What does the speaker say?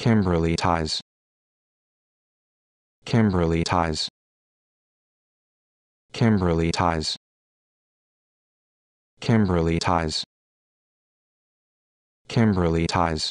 Kimberly ties. Kimberly ties. Kimberly ties. Kimberly ties. Kimberly ties.